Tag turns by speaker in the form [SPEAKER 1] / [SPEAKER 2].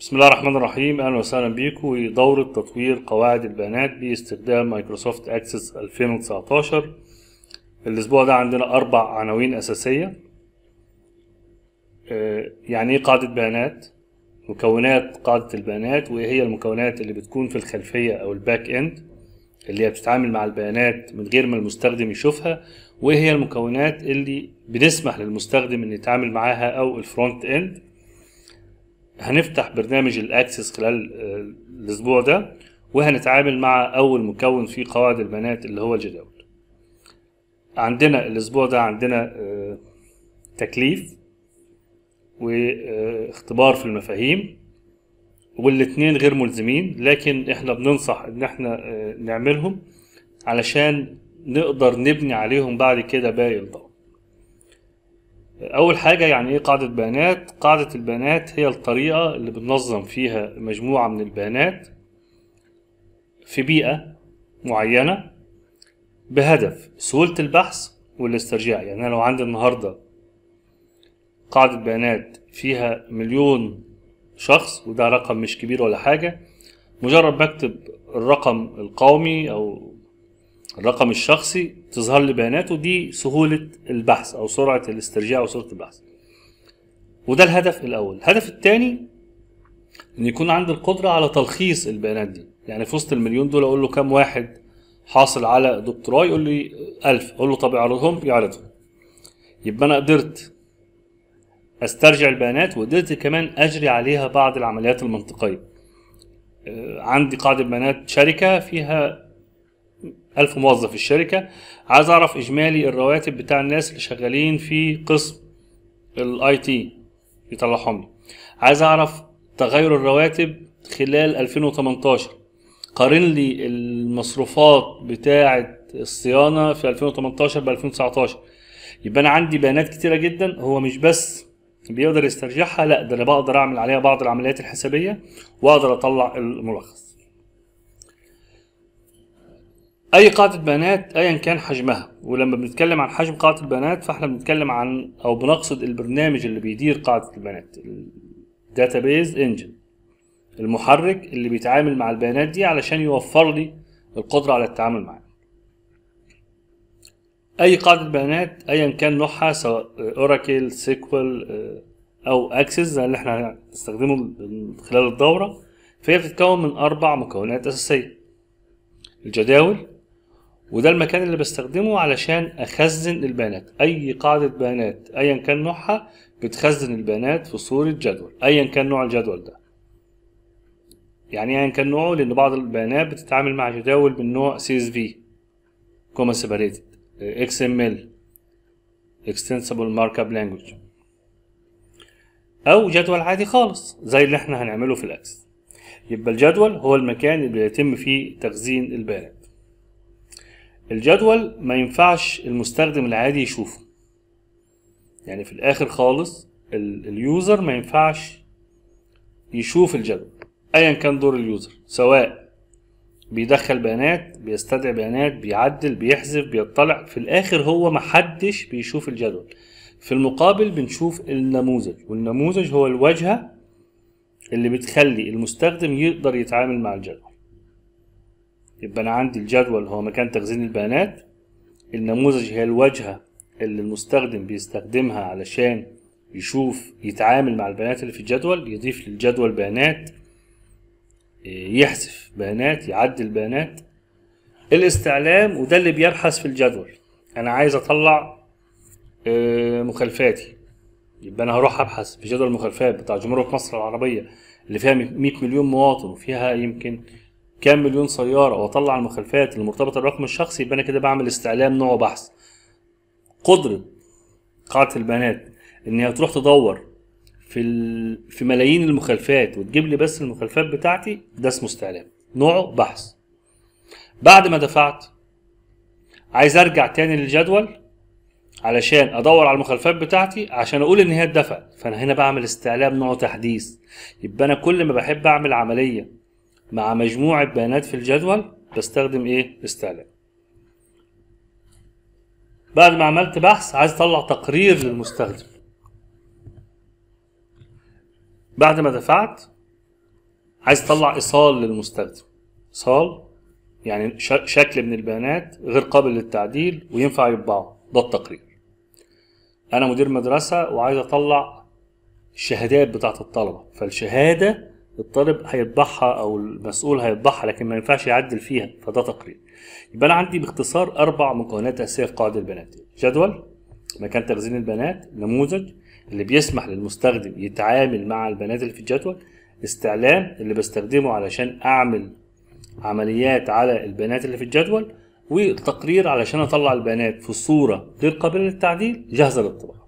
[SPEAKER 1] بسم الله الرحمن الرحيم اهلا وسهلا بيكم ودورة تطوير قواعد البيانات باستخدام مايكروسوفت اكسس 2019 الاسبوع ده عندنا اربع عناوين اساسية آه، يعني ايه قاعدة بيانات مكونات قاعدة البيانات وايه هي المكونات اللي بتكون في الخلفية او الباك اند اللي هي بتتعامل مع البيانات من غير ما المستخدم يشوفها وايه هي المكونات اللي بنسمح للمستخدم ان يتعامل معاها او الفرونت اند هنفتح برنامج الاكسس خلال آه، الاسبوع ده وهنتعامل مع اول مكون في قواعد البيانات اللي هو الجداول عندنا الاسبوع ده عندنا آه، تكليف واختبار آه، في المفاهيم والاتنين غير ملزمين لكن احنا بننصح ان احنا نعملهم علشان نقدر نبني عليهم بعد كده باقي الضوء اول حاجه يعني ايه قاعده بيانات قاعده البيانات هي الطريقه اللي بننظم فيها مجموعه من البيانات في بيئه معينه بهدف سهوله البحث والاسترجاع يعني انا لو عندي النهارده قاعده بيانات فيها مليون شخص وده رقم مش كبير ولا حاجه مجرد بكتب الرقم القومي او الرقم الشخصي تظهر لي بياناته دي سهولة البحث أو سرعة الاسترجاع أو سرعة البحث وده الهدف الأول الهدف الثاني إن يكون عندي القدرة على تلخيص البيانات دي يعني في وسط المليون دول أقول له كام واحد حاصل على دكتوراه يقول لي 1000 أقول له طب اعرضهم يعرضهم يبقى أنا قدرت استرجع البيانات وقدرت كمان اجري عليها بعض العمليات المنطقيه آه، عندي قاعده بيانات شركه فيها 1000 موظف في الشركة عايز أعرف إجمالي الرواتب بتاع الناس اللي شغالين في قسم الاي تي يطلعهم لي عايز أعرف تغير الرواتب خلال 2018 قارن لي المصروفات بتاعة الصيانة في 2018 ب 2019 يبقى أنا عندي بيانات كتيرة جدا هو مش بس بيقدر يسترجعها لا ده أنا بقدر أعمل عليها بعض العمليات الحسابية وأقدر أطلع الملخص اي قاعده بيانات ايا كان حجمها ولما بنتكلم عن حجم قاعده البيانات فاحنا بنتكلم عن او بنقصد البرنامج اللي بيدير قاعده البيانات الداتابيز انجن المحرك اللي بيتعامل مع البيانات دي علشان يوفر لي القدره على التعامل معاها اي قاعده بيانات ايا كان نوعها سواء اوراكل سيكوال آه، او اكسس اللي احنا هنستخدمه خلال الدوره فهي بتتكون من اربع مكونات اساسيه الجداول وده المكان اللي بستخدمه علشان اخزن البيانات اي قاعده بيانات ايا كان نوعها بتخزن البيانات في صوره جدول ايا كان نوع الجدول ده يعني ايا كان نوعه لان بعض البيانات بتتعامل مع جداول من نوع سي اس في كوما سيبريتد اكس ام ال اكستنسبل مارك اب لانجوج او جدول عادي خالص زي اللي احنا هنعمله في الاكس يبقى الجدول هو المكان اللي بيتم فيه تخزين البيانات الجدول ما ينفعش المستخدم العادي يشوفه يعني في الاخر خالص اليوزر ما ينفعش يشوف الجدول ايا كان دور اليوزر سواء بيدخل بيانات بيستدعي بيانات بيعدل بيحذف بيطلع في الاخر هو ما حدش بيشوف الجدول في المقابل بنشوف النموذج والنموذج هو الواجهه اللي بتخلي المستخدم يقدر يتعامل مع الجدول يبقى أنا عندي الجدول هو مكان تخزين البيانات النموذج هي الواجهة اللي المستخدم بيستخدمها علشان يشوف يتعامل مع البيانات اللي في الجدول يضيف للجدول بيانات آه، يحذف بيانات يعدل بيانات الاستعلام وده اللي بيبحث في الجدول انا عايز اطلع آه، مخالفاتي يبقى انا هروح ابحث في جدول المخالفات بتاع جمهورية مصر العربية اللي فيها 100 مليون مواطن وفيها يمكن كام مليون سياره واطلع المخالفات المرتبطه بالرقم الشخصي يبقى انا كده بعمل استعلام نوع بحث قدره قاعده البيانات ان هي تروح تدور في ال... في ملايين المخالفات وتجيب لي بس المخالفات بتاعتي ده اسمه استعلام نوعه بحث بعد ما دفعت عايز ارجع تاني للجدول علشان ادور على المخالفات بتاعتي عشان اقول ان هي اتدفعت فانا هنا بعمل استعلام نوع تحديث يبقى انا كل ما بحب اعمل عمليه مع مجموعة بيانات في الجدول بستخدم ايه استعلام. بعد ما عملت بحث عايز اطلع تقرير للمستخدم بعد ما دفعت عايز اطلع ايصال للمستخدم ايصال يعني شكل من البيانات غير قابل للتعديل وينفع يطبعه ده التقرير انا مدير مدرسه وعايز اطلع الشهادات بتاعه الطلبه فالشهاده الطالب هيطبعها او المسؤول هيطبعها لكن ما ينفعش يعدل فيها فده تقرير يبقى انا عندي باختصار اربع مكونات اساسيه في قاعده البيانات جدول مكان تخزين البيانات نموذج اللي بيسمح للمستخدم يتعامل مع البيانات اللي في الجدول استعلام اللي بستخدمه علشان اعمل عمليات على البيانات اللي في الجدول وتقرير علشان اطلع البيانات في صوره غير قابله للتعديل جاهزه للطباعه